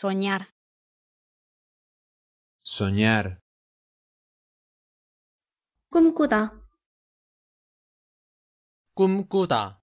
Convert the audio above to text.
Soñar. Soñar. Cumcuda.